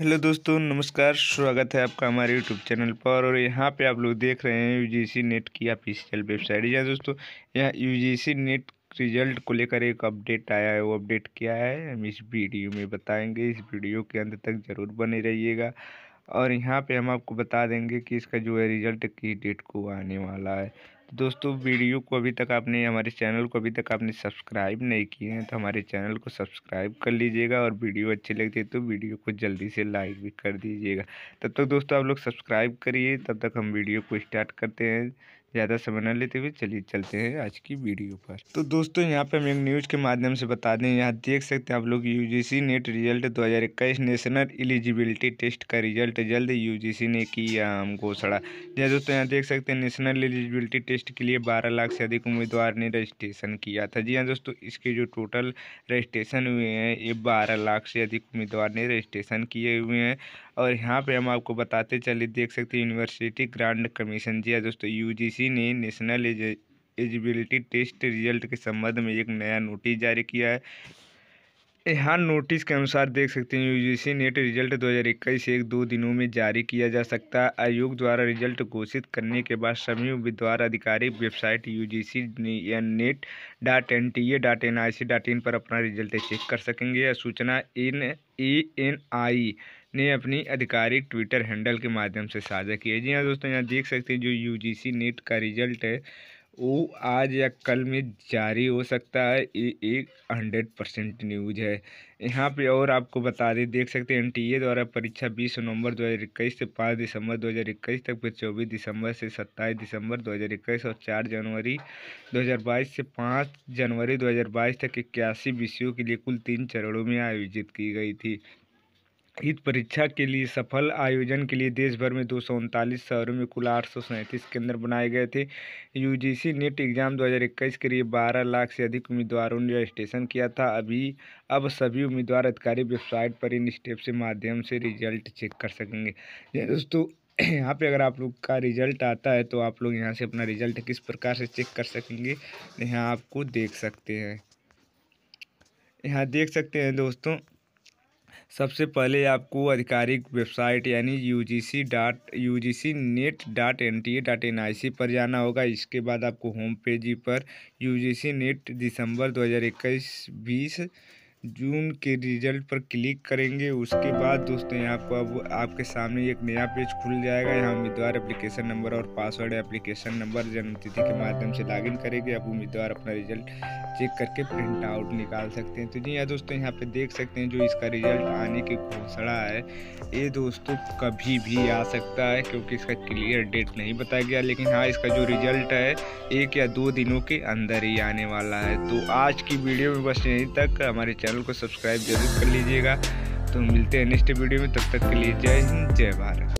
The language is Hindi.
हेलो दोस्तों नमस्कार स्वागत है आपका हमारे यूट्यूब चैनल पर और यहाँ पे आप लोग देख रहे हैं यूजीसी नेट की ऑफिशियल वेबसाइट या दोस्तों यहाँ यूजीसी नेट रिजल्ट को लेकर एक अपडेट आया है वो अपडेट क्या है हम इस वीडियो में बताएंगे इस वीडियो के अंत तक ज़रूर बने रहिएगा और यहाँ पे हम आपको बता देंगे कि इसका जो है रिज़ल्ट किस डेट को आने वाला है दोस्तों वीडियो को अभी तक आपने हमारे चैनल को अभी तक आपने सब्सक्राइब नहीं किए हैं तो हमारे चैनल को सब्सक्राइब कर लीजिएगा और वीडियो अच्छी लगती है तो वीडियो को जल्दी से लाइक भी कर दीजिएगा तब तक दोस्तों आप लोग सब्सक्राइब करिए तब तक हम वीडियो को स्टार्ट करते हैं ज़्यादा समय न लेते हुए चलिए चलते हैं आज की वीडियो पर तो दोस्तों यहाँ पे हम एक न्यूज़ के माध्यम से बता दें यहाँ देख सकते हैं आप लोग U NET result 2021 national eligibility test का रिजल्ट जल्द यू ने किया हम घोषणा जहाँ दोस्तों यहाँ देख सकते हैं नेशनल एलिजिबिलिटी टेस्ट के लिए बारह लाख से अधिक उम्मीदवार ने रजिस्ट्रेशन किया था जी हाँ दोस्तों इसके जो टोटल रजिस्ट्रेशन हुए हैं ये बारह लाख से अधिक उम्मीदवार ने रजिस्ट्रेशन किए हुए हैं और यहाँ पे हम आपको बताते चले देख सकते यूनिवर्सिटी ग्रांड कमीशन जी हाँ दोस्तों यूजीसी ने नेशनल एलिजिबिलिटी टेस्ट रिजल्ट के संबंध में एक नया नोटिस जारी किया है यहाँ नोटिस के अनुसार देख सकते हैं यूजीसी नेट रिजल्ट 2021 एक दो दिनों में जारी किया जा सकता है आयोग द्वारा रिजल्ट घोषित करने के बाद सभी उम्मीदवार आधिकारिक website U G C NET dot N T A dot N I C dot in पर अपना रिजल्ट चेक कर सकेंगे यह सूचना एन ए एन आई ने अपनी आधिकारिक ट्विटर हैंडल के माध्यम से साझा की है जी हाँ दोस्तों यहाँ देख सकते हैं जो यू जी सी नेट का रिजल्ट है वो आज या कल में जारी हो सकता है ये एक हंड्रेड परसेंट न्यूज है यहाँ पे और आपको बता दें देख सकते हैं एनटीए द्वारा परीक्षा 20 नवंबर 2021 से 5 दिसंबर 2021 तक फिर 24 दिसंबर से 27 दिसंबर 2021 और 4 जनवरी 2022 से 5 जनवरी 2022 तक इक्यासी विषयों के लिए कुल तीन चरणों में आयोजित की गई थी इस परीक्षा के लिए सफल आयोजन के लिए देश भर में दो शहरों में कुल आठ केंद्र बनाए गए थे यूजीसी नेट एग्ज़ाम 2021 के लिए 12 लाख से अधिक उम्मीदवारों ने रजिस्ट्रेशन किया था अभी अब सभी उम्मीदवार अधिकारी वेबसाइट पर इन स्टेप से माध्यम से रिजल्ट चेक कर सकेंगे दोस्तों यहाँ पे अगर आप लोग का रिजल्ट आता है तो आप लोग यहाँ से अपना रिजल्ट किस प्रकार से चेक कर सकेंगे यहाँ आपको देख सकते हैं यहाँ देख सकते हैं दोस्तों सबसे पहले आपको आधिकारिक वेबसाइट यानी U G C dot U G C NET dot N T A dot N I C पर जाना होगा इसके बाद आपको होम पेज पर U G C NET December दो हज़ार इक्कीस बीस जून के रिजल्ट पर क्लिक करेंगे उसके बाद दोस्तों यहाँ पर अब आपके सामने एक नया पेज खुल जाएगा यहाँ उम्मीदवार एप्लीकेशन नंबर और पासवर्ड एप्लीकेशन नंबर जन्मतिथि के माध्यम से लॉगिन करेंगे आप उम्मीदवार अपना रिजल्ट चेक करके प्रिंट आउट निकाल सकते हैं तो जी यहाँ दोस्तों यहाँ पे देख सकते हैं जो इसका रिजल्ट आने की घोषणा है ये दोस्तों कभी भी आ सकता है क्योंकि इसका क्लियर डेट नहीं बताया गया लेकिन हाँ इसका जो रिजल्ट है एक या दो दिनों के अंदर ही आने वाला है तो आज की वीडियो में बस यहीं तक हमारे चैनल चैनल को सब्सक्राइब जरूर कर लीजिएगा तो मिलते हैं नेक्स्ट वीडियो में तब तक के लिए जय हिंद जय भारत